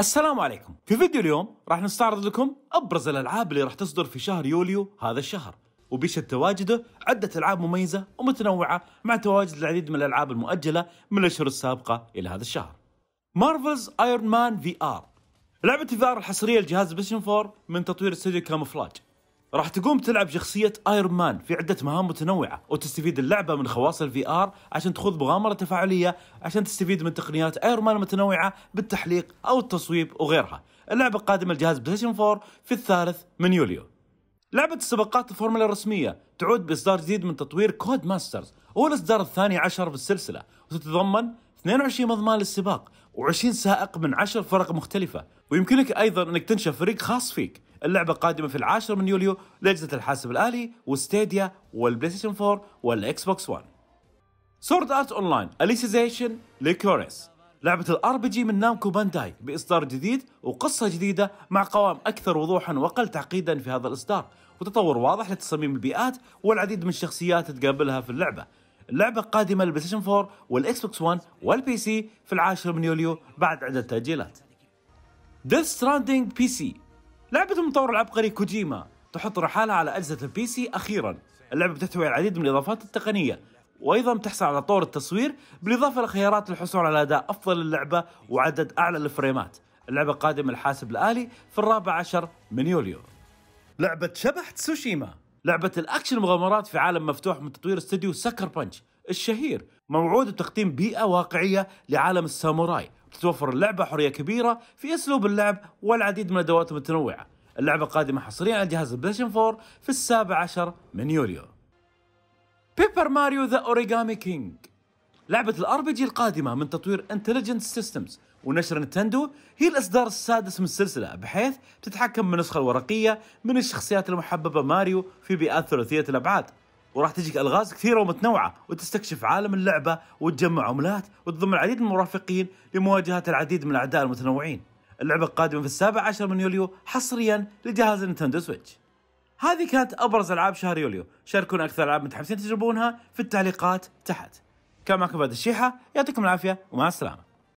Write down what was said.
السلام عليكم في فيديو اليوم راح نستعرض لكم ابرز الالعاب اللي راح تصدر في شهر يوليو هذا الشهر وبيشهد تواجده عدة ألعاب مميزة ومتنوعة مع تواجد العديد من الألعاب المؤجلة من الأشهر السابقة إلى هذا الشهر مارفلز ايرون مان في ار لعبة في ار الحصرية لجهاز بيشن 4 من تطوير استوديو كاموفلاج راح تقوم تلعب شخصية ايرون مان في عدة مهام متنوعة وتستفيد اللعبة من خواص الفي ار عشان تخوض مغامرة تفاعلية عشان تستفيد من تقنيات ايرون مان المتنوعة بالتحليق او التصويب وغيرها. اللعبة قادمة لجهاز بلايستيشن 4 في الثالث من يوليو. لعبة السباقات الفورمولا الرسمية تعود بإصدار جديد من تطوير كود ماسترز هو الإصدار الثاني عشر بالسلسلة وتتضمن 22 مضمان للسباق و20 سائق من 10 فرق مختلفة ويمكنك أيضا أنك تنشأ فريق خاص فيك اللعبة قادمة في العاشر من يوليو لأجهزة الحاسب الآلي وستيديا والبلايستيشن 4 والإكس بوكس 1 سورد ارت اونلاين اليسيزيشن لكوريس لعبة الار بي جي من نامكو بانداي بإصدار جديد وقصة جديدة مع قوام أكثر وضوحا وأقل تعقيدا في هذا الإصدار وتطور واضح لتصميم البيئات والعديد من الشخصيات تقابلها في اللعبة اللعبة قادمة للبلايستيشن 4 والإكس بوكس 1 والبي سي في العاشر من يوليو بعد عدة تأجيلات ديث ستراندينج بي سي لعبة المطور العبقري كوجيما تحط رحالها على أجهزة البي سي أخيرا اللعبة بتحتوي على العديد من الإضافات التقنية وايضا بتحصل على طور التصوير بالاضافه لخيارات للحصول على اداء افضل للعبه وعدد اعلى للفريمات اللعبه قادمه الحاسب الالي في الرابع عشر من يوليو لعبه شبح تسوشيما لعبه الاكشن مغامرات في عالم مفتوح من تطوير استديو سكر بانش الشهير موعود بتقديم بيئه واقعيه لعالم الساموراي تتوفر اللعبة حرية كبيرة في أسلوب اللعب والعديد من الأدوات المتنوعة اللعبة قادمة حصريا على جهاز البلايستيشن 4 في السابع عشر من يوليو بيبر ماريو ذا أوريغامي كينج لعبة الار بي جي القادمة من تطوير انتليجنت سيستمز ونشر نتندو هي الإصدار السادس من السلسلة بحيث تتحكم بالنسخة الورقية من الشخصيات المحببة ماريو في بيئات ثلاثية الأبعاد وراح تجيك الغاز كثيره ومتنوعه وتستكشف عالم اللعبه وتجمع عملات وتضم العديد من المرافقين لمواجهه العديد من الاعداء المتنوعين. اللعبه قادمه في السابع عشر من يوليو حصريا لجهاز نينتندو سويتش. هذه كانت ابرز العاب شهر يوليو، شاركونا اكثر العاب متحمسين تجربونها في التعليقات تحت. كان معكم فهد الشيحه، يعطيكم العافيه ومع السلامه.